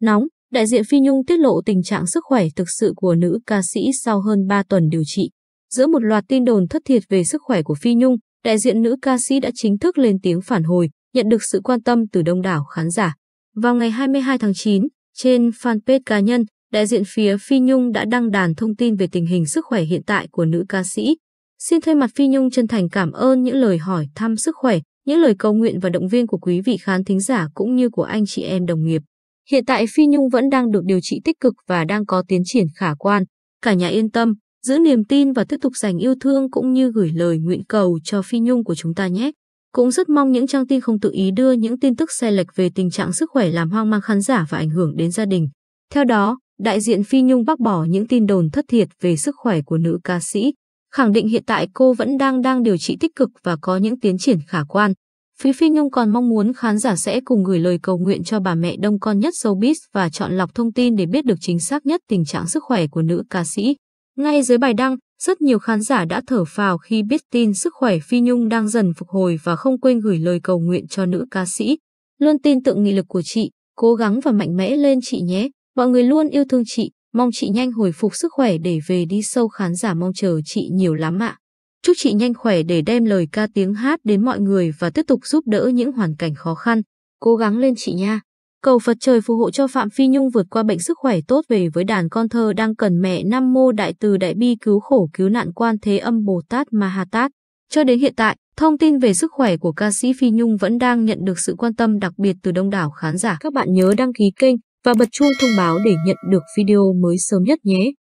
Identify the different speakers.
Speaker 1: Nóng, đại diện Phi Nhung tiết lộ tình trạng sức khỏe thực sự của nữ ca sĩ sau hơn 3 tuần điều trị. Giữa một loạt tin đồn thất thiệt về sức khỏe của Phi Nhung, đại diện nữ ca sĩ đã chính thức lên tiếng phản hồi, nhận được sự quan tâm từ đông đảo khán giả. Vào ngày 22 tháng 9, trên fanpage cá nhân, đại diện phía Phi Nhung đã đăng đàn thông tin về tình hình sức khỏe hiện tại của nữ ca sĩ. Xin thay mặt Phi Nhung chân thành cảm ơn những lời hỏi thăm sức khỏe, những lời cầu nguyện và động viên của quý vị khán thính giả cũng như của anh chị em đồng nghiệp. Hiện tại Phi Nhung vẫn đang được điều trị tích cực và đang có tiến triển khả quan. Cả nhà yên tâm, giữ niềm tin và tiếp tục dành yêu thương cũng như gửi lời nguyện cầu cho Phi Nhung của chúng ta nhé. Cũng rất mong những trang tin không tự ý đưa những tin tức sai lệch về tình trạng sức khỏe làm hoang mang khán giả và ảnh hưởng đến gia đình. Theo đó, đại diện Phi Nhung bác bỏ những tin đồn thất thiệt về sức khỏe của nữ ca sĩ, khẳng định hiện tại cô vẫn đang đang điều trị tích cực và có những tiến triển khả quan. Phí Phi Nhung còn mong muốn khán giả sẽ cùng gửi lời cầu nguyện cho bà mẹ đông con nhất showbiz và chọn lọc thông tin để biết được chính xác nhất tình trạng sức khỏe của nữ ca sĩ. Ngay dưới bài đăng, rất nhiều khán giả đã thở phào khi biết tin sức khỏe Phi Nhung đang dần phục hồi và không quên gửi lời cầu nguyện cho nữ ca sĩ. Luôn tin tưởng nghị lực của chị, cố gắng và mạnh mẽ lên chị nhé. Mọi người luôn yêu thương chị, mong chị nhanh hồi phục sức khỏe để về đi sâu khán giả mong chờ chị nhiều lắm ạ. Chúc chị nhanh khỏe để đem lời ca tiếng hát đến mọi người và tiếp tục giúp đỡ những hoàn cảnh khó khăn. Cố gắng lên chị nha. Cầu Phật trời phù hộ cho Phạm Phi Nhung vượt qua bệnh sức khỏe tốt về với đàn con thơ đang cần mẹ Nam Mô Đại Từ Đại Bi cứu khổ cứu nạn quan thế âm Bồ Tát Ma Ha Tát. Cho đến hiện tại, thông tin về sức khỏe của ca sĩ Phi Nhung vẫn đang nhận được sự quan tâm đặc biệt từ đông đảo khán giả. Các bạn nhớ đăng ký kênh và bật chuông thông báo để nhận được video mới sớm nhất nhé.